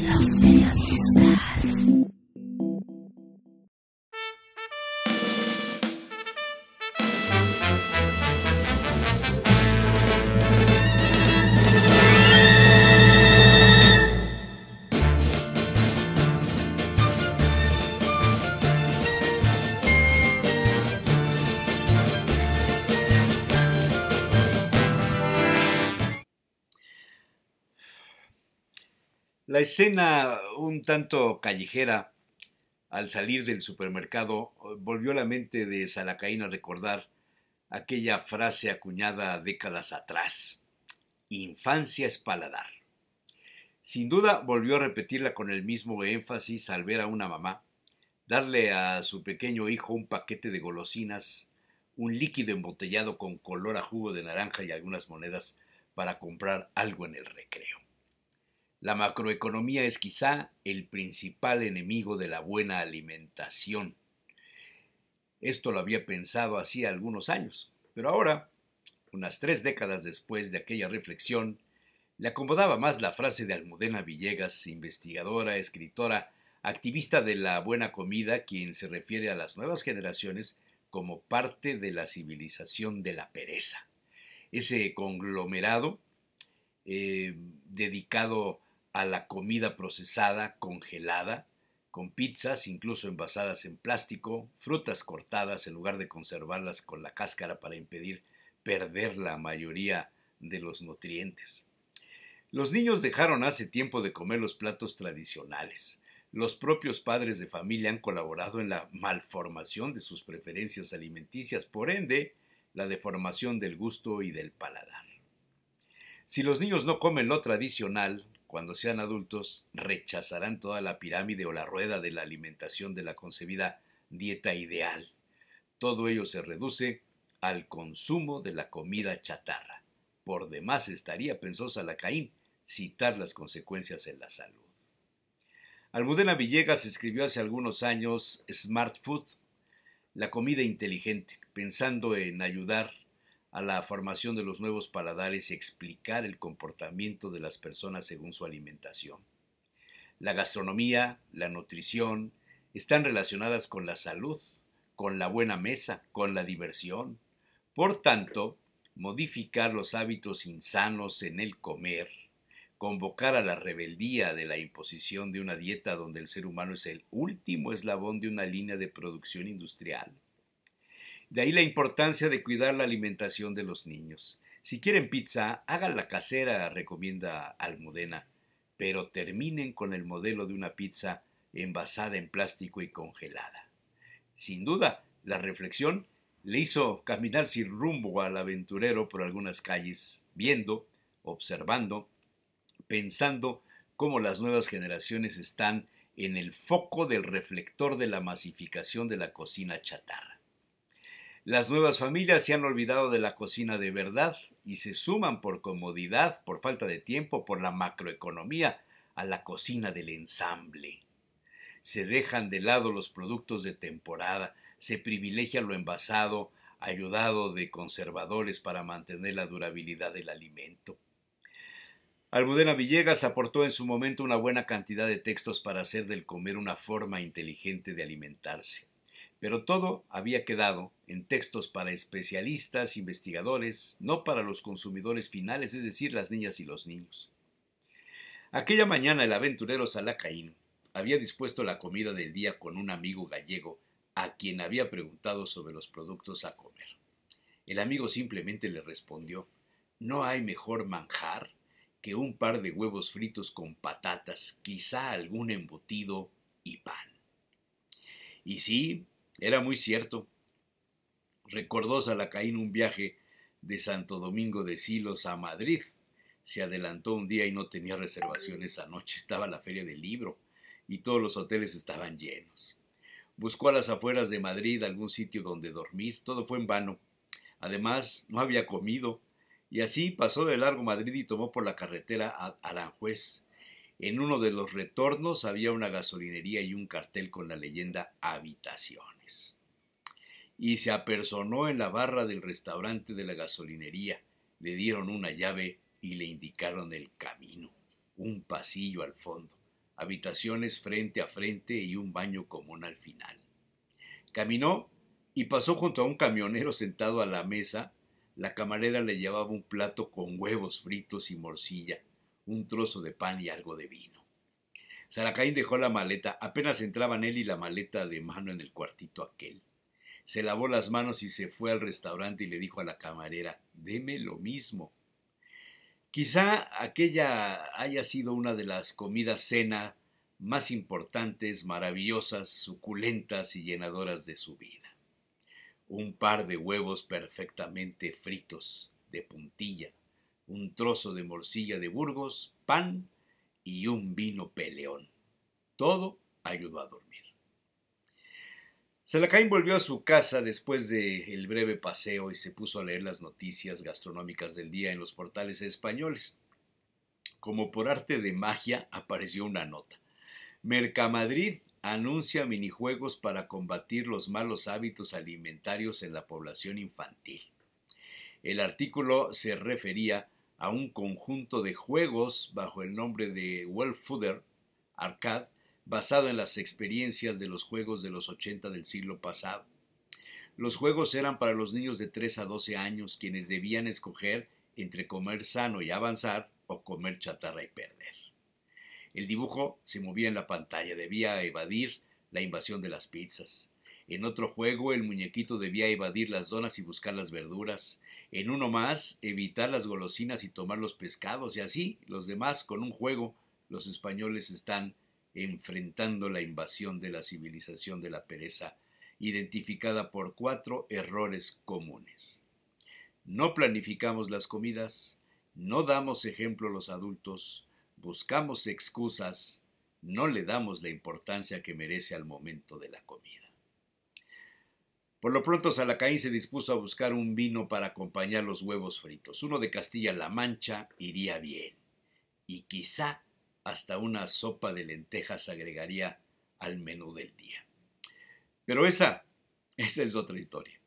Los Periodistas. La escena un tanto callejera al salir del supermercado eh, volvió a la mente de Salacaín a recordar aquella frase acuñada décadas atrás. Infancia es paladar. Sin duda volvió a repetirla con el mismo énfasis al ver a una mamá darle a su pequeño hijo un paquete de golosinas, un líquido embotellado con color a jugo de naranja y algunas monedas para comprar algo en el recreo. La macroeconomía es quizá el principal enemigo de la buena alimentación. Esto lo había pensado hacía algunos años, pero ahora, unas tres décadas después de aquella reflexión, le acomodaba más la frase de Almudena Villegas, investigadora, escritora, activista de la buena comida, quien se refiere a las nuevas generaciones como parte de la civilización de la pereza. Ese conglomerado eh, dedicado a la comida procesada, congelada, con pizzas incluso envasadas en plástico, frutas cortadas en lugar de conservarlas con la cáscara para impedir perder la mayoría de los nutrientes. Los niños dejaron hace tiempo de comer los platos tradicionales. Los propios padres de familia han colaborado en la malformación de sus preferencias alimenticias, por ende, la deformación del gusto y del paladar. Si los niños no comen lo tradicional, cuando sean adultos, rechazarán toda la pirámide o la rueda de la alimentación de la concebida dieta ideal. Todo ello se reduce al consumo de la comida chatarra. Por demás estaría, pensó Salacaín, citar las consecuencias en la salud. Almudena Villegas escribió hace algunos años Smart Food, la comida inteligente, pensando en ayudar a a la formación de los nuevos paladares y explicar el comportamiento de las personas según su alimentación. La gastronomía, la nutrición, están relacionadas con la salud, con la buena mesa, con la diversión. Por tanto, modificar los hábitos insanos en el comer, convocar a la rebeldía de la imposición de una dieta donde el ser humano es el último eslabón de una línea de producción industrial, de ahí la importancia de cuidar la alimentación de los niños. Si quieren pizza, hagan la casera, recomienda Almudena, pero terminen con el modelo de una pizza envasada en plástico y congelada. Sin duda, la reflexión le hizo caminar sin rumbo al aventurero por algunas calles, viendo, observando, pensando cómo las nuevas generaciones están en el foco del reflector de la masificación de la cocina chatarra. Las nuevas familias se han olvidado de la cocina de verdad y se suman por comodidad, por falta de tiempo, por la macroeconomía, a la cocina del ensamble. Se dejan de lado los productos de temporada, se privilegia lo envasado, ayudado de conservadores para mantener la durabilidad del alimento. Almudena Villegas aportó en su momento una buena cantidad de textos para hacer del comer una forma inteligente de alimentarse. Pero todo había quedado en textos para especialistas, investigadores, no para los consumidores finales, es decir, las niñas y los niños. Aquella mañana el aventurero Salacaín había dispuesto la comida del día con un amigo gallego a quien había preguntado sobre los productos a comer. El amigo simplemente le respondió No hay mejor manjar que un par de huevos fritos con patatas, quizá algún embutido y pan. Y sí, era muy cierto. Recordó Salacaín un viaje de Santo Domingo de Silos a Madrid. Se adelantó un día y no tenía reservaciones. esa noche. Estaba la feria del libro y todos los hoteles estaban llenos. Buscó a las afueras de Madrid algún sitio donde dormir. Todo fue en vano. Además, no había comido. Y así pasó de largo Madrid y tomó por la carretera a Aranjuez. En uno de los retornos había una gasolinería y un cartel con la leyenda Habitaciones. Y se apersonó en la barra del restaurante de la gasolinería, le dieron una llave y le indicaron el camino, un pasillo al fondo, habitaciones frente a frente y un baño común al final. Caminó y pasó junto a un camionero sentado a la mesa. La camarera le llevaba un plato con huevos fritos y morcilla un trozo de pan y algo de vino. Saracaín dejó la maleta, apenas entraban él y la maleta de mano en el cuartito aquel. Se lavó las manos y se fue al restaurante y le dijo a la camarera, deme lo mismo. Quizá aquella haya sido una de las comidas cena más importantes, maravillosas, suculentas y llenadoras de su vida. Un par de huevos perfectamente fritos, de puntilla, un trozo de morcilla de Burgos, pan y un vino peleón. Todo ayudó a dormir. Salacaín volvió a su casa después del el breve paseo y se puso a leer las noticias gastronómicas del día en los portales españoles. Como por arte de magia apareció una nota. Mercamadrid anuncia minijuegos para combatir los malos hábitos alimentarios en la población infantil. El artículo se refería a un conjunto de juegos bajo el nombre de World Fooder Arcade, basado en las experiencias de los juegos de los 80 del siglo pasado. Los juegos eran para los niños de 3 a 12 años quienes debían escoger entre comer sano y avanzar o comer chatarra y perder. El dibujo se movía en la pantalla, debía evadir la invasión de las pizzas. En otro juego, el muñequito debía evadir las donas y buscar las verduras. En uno más, evitar las golosinas y tomar los pescados. Y así, los demás, con un juego, los españoles están enfrentando la invasión de la civilización de la pereza, identificada por cuatro errores comunes. No planificamos las comidas, no damos ejemplo a los adultos, buscamos excusas, no le damos la importancia que merece al momento de la comida. Por lo pronto, Salacaín se dispuso a buscar un vino para acompañar los huevos fritos. Uno de Castilla-La Mancha iría bien. Y quizá hasta una sopa de lentejas agregaría al menú del día. Pero esa, esa es otra historia.